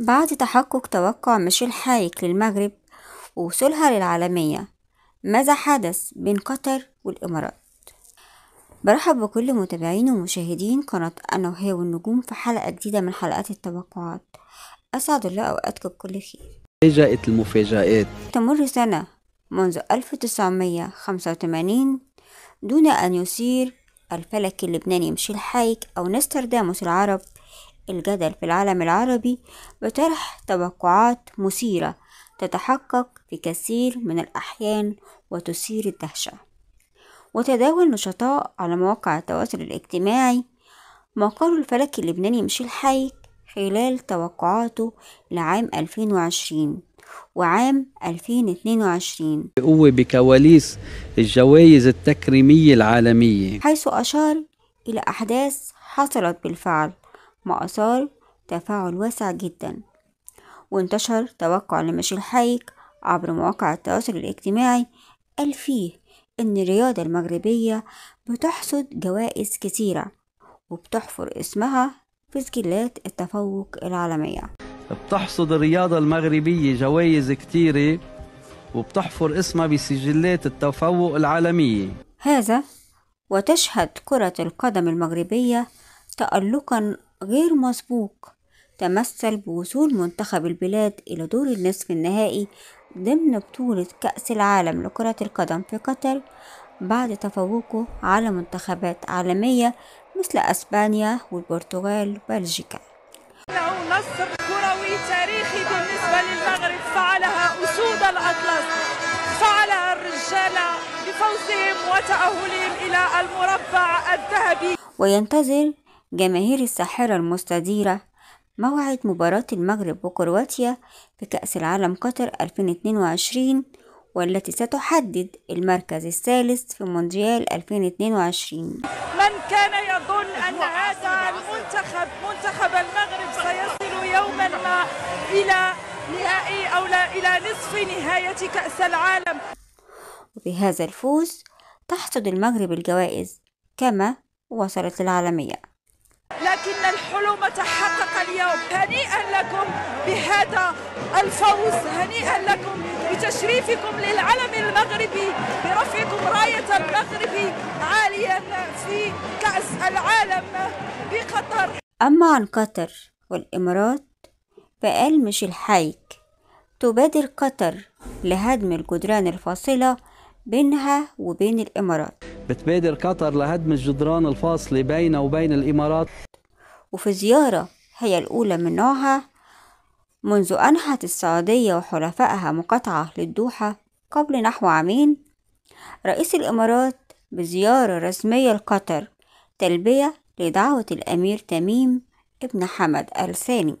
بعد تحقق توقع ميشيل حايك للمغرب ووصولها للعالمية ماذا حدث بين قطر والإمارات برحب بكل متابعين ومشاهدين قناة أنا وهي والنجوم في حلقة جديدة من حلقات التوقعات أسعد الله أوقاتكم بكل خير فجأة المفاجآت تمر سنة منذ 1985 دون أن يصير الفلك اللبناني ميشيل حايك أو نسترداموس العرب الجدل في العالم العربي بطرح توقعات مثيرة تتحقق في كثير من الأحيان وتثير الدهشة وتداول نشطاء على مواقع التواصل الاجتماعي مقال الفلكي اللبناني ميشيل حيك خلال توقعاته لعام 2020 وعام 2022 بقوة بكواليس الجوائز التكريمية العالمية حيث أشار إلى أحداث حصلت بالفعل ما أثار تفاعل واسع جدا وانتشر توقع لمشي الحيك عبر مواقع التواصل الاجتماعي قال فيه إن الرياضة المغربية بتحصد جوائز كتيرة وبتحفر اسمها في سجلات التفوق العالمية بتحصد الرياضة المغربية جوائز كتيرة وبتحفر اسمها بسجلات التفوق العالمية هذا وتشهد كرة القدم المغربية تألقا غير مسبوق تمثل بوصول منتخب البلاد إلى دور النصف النهائي ضمن بطولة كأس العالم لكرة القدم في قطر بعد تفوقه على منتخبات عالمية مثل أسبانيا والبرتغال وبلجيكا له نصر كروي تاريخي بالنسبة للمغرب فعلها أسود الأطلس فعلها الرجال بفوزهم وتأهلهم إلى المربع الذهبي وينتظر جماهير الساحرة المستديرة موعد مباراة المغرب وكرواتيا في كأس العالم قطر 2022 والتي ستحدد المركز الثالث في مونديال 2022 من كان يظن أن هذا المنتخب منتخب المغرب سيصل يوما ما إلى نهائي أو لا إلى نصف نهاية كأس العالم وبهذا الفوز تحصد المغرب الجوائز كما وصلت العالمية لكن الحلم تحقق اليوم هنيئا لكم بهذا الفوز هنيئا لكم بتشريفكم للعلم المغربي برفعكم راية المغرب عاليا في كأس العالم بقطر أما عن قطر والإمارات فقال مش الحيك تبادر قطر لهدم الجدران الفاصلة بينها وبين الإمارات بتبادر قطر لهدم الجدران الفاصل بين وبين الإمارات وفي زيارة هي الأولى من نوعها منذ أنحت السعودية وحلفائها مقاطعة للدوحة قبل نحو عامين رئيس الإمارات بزيارة رسمية لقطر تلبية لدعوة الأمير تميم ابن حمد الثاني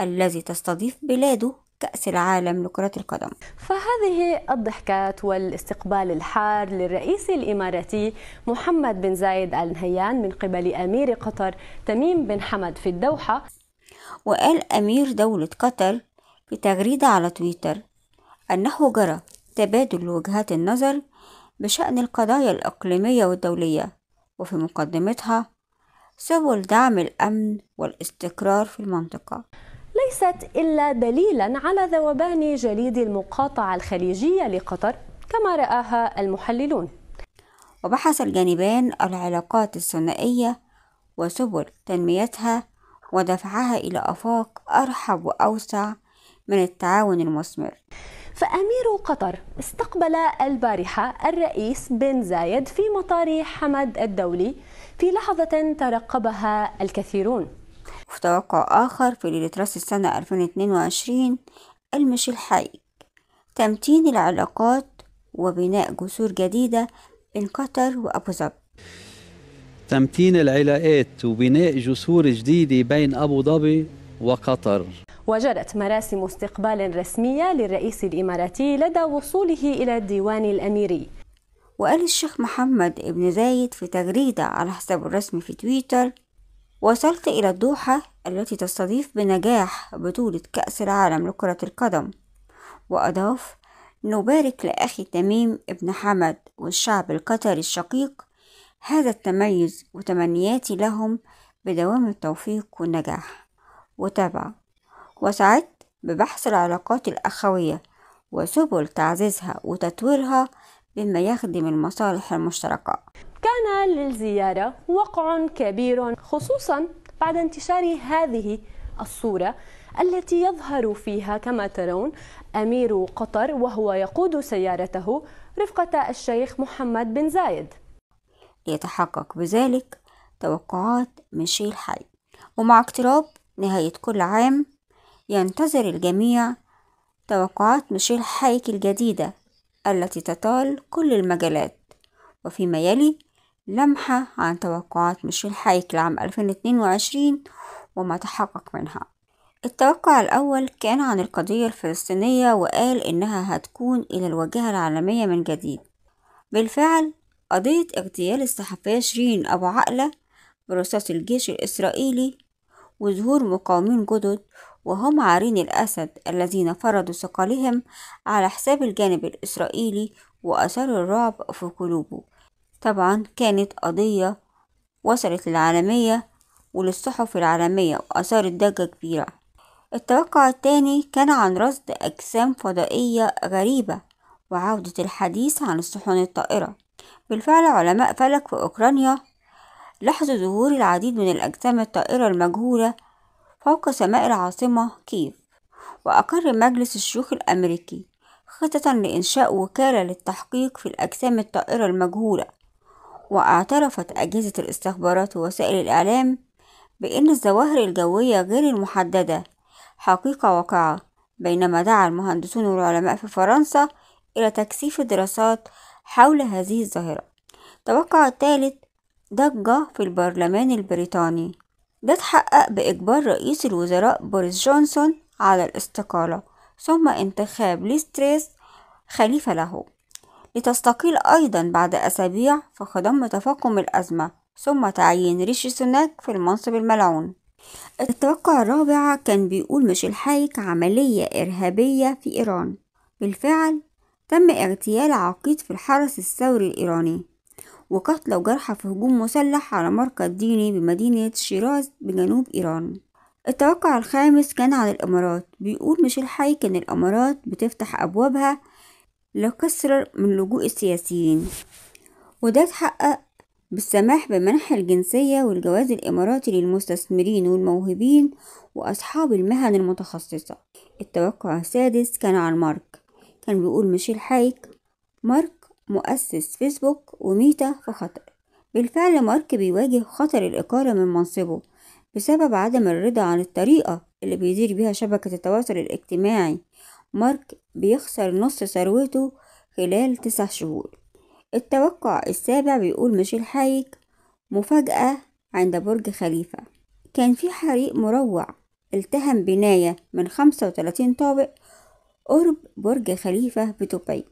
الذي تستضيف بلاده كأس العالم لكرة القدم فهذه الضحكات والاستقبال الحار للرئيس الإماراتي محمد بن زايد آل نهيان من قبل أمير قطر تميم بن حمد في الدوحة وقال أمير دولة قطر في تغريدة على تويتر أنه جرى تبادل وجهات النظر بشأن القضايا الإقليمية والدولية وفي مقدمتها سبل دعم الأمن والاستقرار في المنطقة ليست إلا دليلا على ذوبان جليد المقاطعة الخليجية لقطر كما رآها المحللون وبحث الجانبان العلاقات الثنائية وسبل تنميتها ودفعها إلى آفاق أرحب وأوسع من التعاون المثمر فأمير قطر استقبل البارحة الرئيس بن زايد في مطار حمد الدولي في لحظة ترقبها الكثيرون وفي توقع آخر في ليلة رأس السنة 2022 المشي الحقيقي تمتين العلاقات وبناء جسور جديدة بين قطر وأبو ظبي تمتين العلاقات وبناء جسور جديدة بين أبو ظبي وقطر وجرت مراسم استقبال رسمية للرئيس الإماراتي لدى وصوله إلى الديوان الأميري وقال الشيخ محمد ابن زايد في تغريدة على حسابه الرسمي في تويتر وصلت إلى الدوحة التي تستضيف بنجاح بطولة كأس العالم لكرة القدم وأضاف نبارك لأخي تميم ابن حمد والشعب القطري الشقيق هذا التميز وتمنياتي لهم بدوام التوفيق والنجاح وتابع وسعدت ببحث العلاقات الأخوية وسبل تعزيزها وتطويرها بما يخدم المصالح المشتركة كان للزيارة وقع كبير خصوصا بعد انتشار هذه الصورة التي يظهر فيها كما ترون أمير قطر وهو يقود سيارته رفقة الشيخ محمد بن زايد يتحقق بذلك توقعات شيء الحي ومع اقتراب نهاية كل عام ينتظر الجميع توقعات مشيل حيك الجديدة التي تطال كل المجالات وفيما يلي لمحة عن توقعات ميشيل حايك لعام 2022 وما تحقق منها التوقع الأول كان عن القضية الفلسطينية وقال إنها هتكون إلى الواجهة العالمية من جديد بالفعل قضية اغتيال الصحفية شيرين أبو عقلة برصاص الجيش الإسرائيلي وظهور مقاومين جدد وهم عارين الأسد الذين فرضوا ثقلهم على حساب الجانب الإسرائيلي وأثاروا الرعب في قلوبه طبعا كانت قضية وصلت للعالمية وللصحف العالمية وأثارت ضجة كبيرة التوقع التاني كان عن رصد أجسام فضائية غريبة وعودة الحديث عن الصحون الطائرة بالفعل علماء فلك في أوكرانيا لاحظوا ظهور العديد من الأجسام الطائرة المجهولة فوق سماء العاصمة كيف وأقر مجلس الشيوخ الأمريكي خطة لإنشاء وكالة للتحقيق في الأجسام الطائرة المجهولة واعترفت أجهزة الاستخبارات ووسائل الإعلام بأن الظواهر الجوية غير المحددة حقيقة واقعة بينما دعا المهندسون والعلماء في فرنسا إلى تكثيف الدراسات حول هذه الظاهرة توقع الثالث ضجة في البرلمان البريطاني ده اتحقق بإجبار رئيس الوزراء بوريس جونسون على الاستقالة ثم انتخاب ليستريس خليفة له لتستقيل أيضا بعد أسابيع فقد تفاقم الأزمة ثم تعيين ريشي سوناك في المنصب الملعون التوقع الرابع كان بيقول مش الحايك عملية إرهابية في إيران بالفعل تم اغتيال عقيد في الحرس الثوري الإيراني وقتل وجرح في هجوم مسلح على مركز ديني بمدينة شيراز بجنوب إيران التوقع الخامس كان على الإمارات بيقول مش الحايك إن الإمارات بتفتح أبوابها لكسر من لجوء السياسيين وده اتحقق بالسماح بمنح الجنسية والجواز الإماراتي للمستثمرين والموهوبين وأصحاب المهن المتخصصة التوقع السادس كان عن مارك كان بيقول ميشيل حايك مارك مؤسس فيسبوك وميتا في خطر بالفعل مارك بيواجه خطر الإقالة من منصبه بسبب عدم الرضا عن الطريقة اللي بيدير بيها شبكة التواصل الاجتماعي مارك بيخسر نص ثروته خلال تسع شهور التوقع السابع بيقول ميشيل حايك مفاجأة عند برج خليفة كان في حريق مروع التهم بناية من خمسة وتلاتين طابق قرب برج خليفة بدبي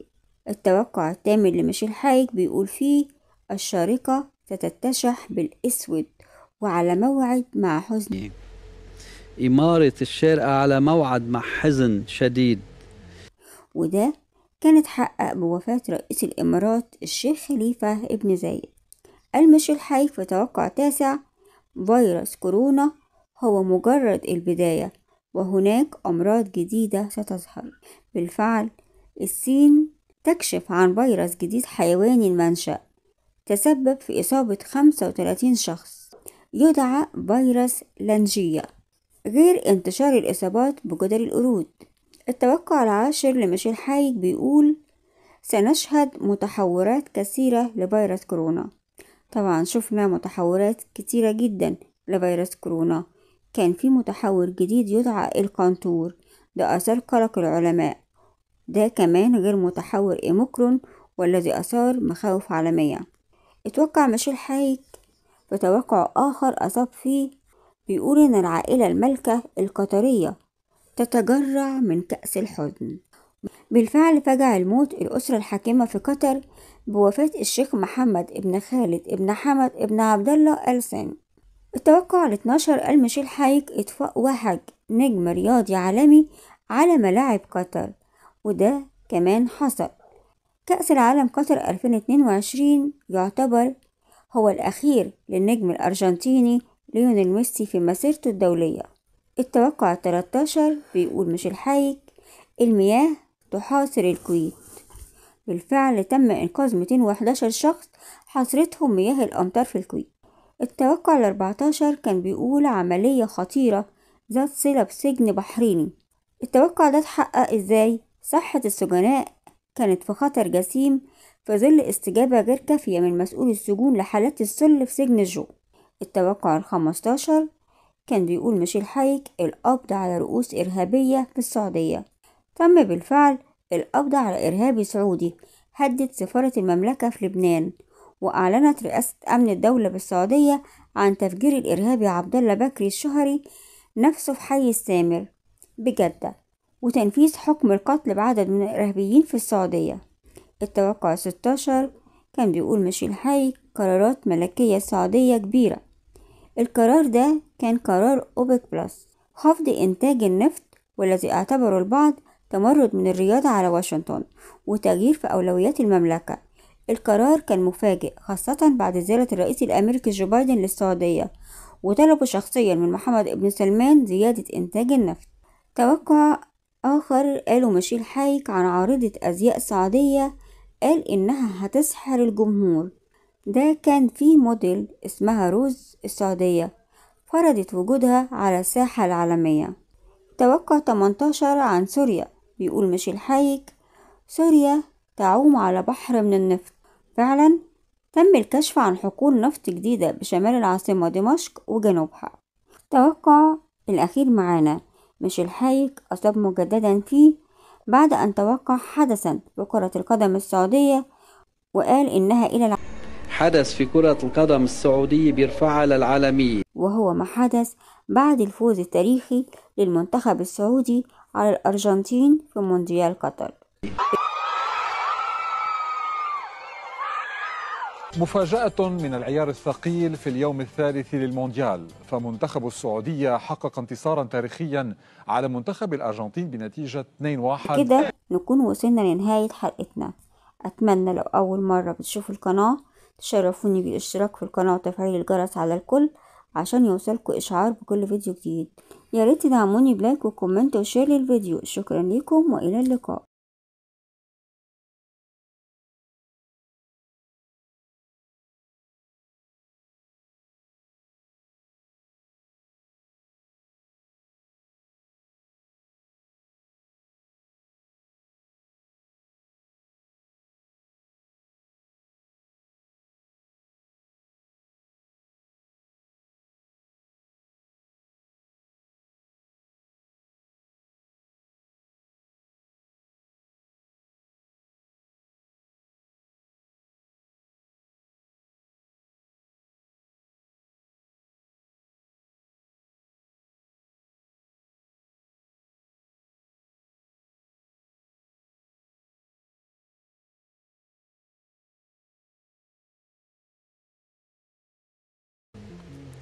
التوقع الثامن لميشيل حايك بيقول فيه الشارقة ستتشح بالأسود وعلى موعد مع حزن إمارة الشارقة على موعد مع حزن شديد وده كان اتحقق بوفاة رئيس الإمارات الشيخ خليفة ابن زايد المشي الحي في توقع تاسع فيروس كورونا هو مجرد البداية وهناك أمراض جديدة ستظهر بالفعل الصين تكشف عن فيروس جديد حيواني المنشأ تسبب في إصابة 35 شخص يدعى فيروس لانجية غير انتشار الإصابات بجدر القرود التوقع العاشر لميشيل حايك بيقول سنشهد متحورات كثيرة لفيروس كورونا طبعا شفنا متحورات كتيرة جدا لفيروس كورونا كان في متحور جديد يدعى القنطور ده أثار قلق العلماء ده كمان غير متحور إيموكرون والذي أثار مخاوف عالمية اتوقع ميشيل حايك في توقع آخر أصاب فيه بيقول إن العائلة المالكة القطرية تتجرع من كأس الحزن بالفعل فجع الموت الأسرة الحاكمة في قطر بوفاة الشيخ محمد ابن خالد ابن حمد ابن عبد الله ألسن التوقع ال 12 المشيل حايك إطفاء وهج نجم رياضي عالمي على ملاعب قطر وده كمان حصل كأس العالم قطر 2022 يعتبر هو الأخير للنجم الأرجنتيني ليونيل ميسي في مسيرته الدولية التوقع 13 بيقول مش الحيك المياه تحاصر الكويت بالفعل تم إنقاذ 211 شخص حاصرتهم مياه الأمطار في الكويت التوقع الأربعتاشر كان بيقول عملية خطيرة ذات صلة بسجن بحريني التوقع ده اتحقق ازاي؟ صحة السجناء كانت في خطر جسيم في ظل استجابة غير كافية من مسؤول السجون لحالات السل في سجن الجو التوقع الخمستاشر كان بيقول مشي الحايك القبض على رؤوس إرهابية في السعودية تم بالفعل القبض على إرهابي سعودي هدد سفارة المملكة في لبنان وأعلنت رئاسة أمن الدولة بالسعودية عن تفجير الإرهابي عبد الله بكري الشهري نفسه في حي السامر بجدة وتنفيذ حكم القتل بعدد من الإرهابيين في السعودية التوقع 16 كان بيقول مشي حي قرارات ملكية سعودية كبيرة القرار ده كان قرار أوبك بلس خفض إنتاج النفط والذي اعتبره البعض تمرد من الرياضة على واشنطن وتغيير في أولويات المملكة القرار كان مفاجئ خاصة بعد زيارة الرئيس الأمريكي جو بايدن للسعودية وطلبوا شخصيا من محمد ابن سلمان زيادة إنتاج النفط توقع آخر قالوا مشيل حايك عن عارضة أزياء سعودية قال إنها هتسحر الجمهور ده كان فيه موديل اسمها روز السعودية فرضت وجودها على الساحة العالمية توقع 18 عن سوريا بيقول مش الحايك سوريا تعوم على بحر من النفط فعلا تم الكشف عن حقول نفط جديدة بشمال العاصمة دمشق وجنوبها توقع الأخير معانا مش الحايك أصاب مجددا فيه بعد أن توقع حدثا بكرة القدم السعودية وقال إنها إلى العالم حدث في كرة القدم السعودية بيرفعها للعالمية وهو ما حدث بعد الفوز التاريخي للمنتخب السعودي على الأرجنتين في مونديال قطر مفاجأة من العيار الثقيل في اليوم الثالث للمونديال فمنتخب السعودية حقق انتصارا تاريخيا على منتخب الأرجنتين بنتيجة 2-1 كده نكون وصلنا لنهاية حلقتنا أتمنى لو أول مرة بتشوف القناة تشرفوني بالاشتراك في القناة وتفعيل الجرس على الكل عشان يوصلكوا إشعار بكل فيديو جديد ياريت تدعموني بلايك وكومنت وشير للفيديو شكرا ليكم وإلى اللقاء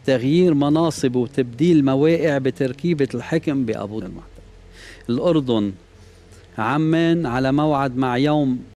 تغيير مناصب وتبديل مواقع بتركيبة الحكم بأبو المعتر الأردن عمان على موعد مع يوم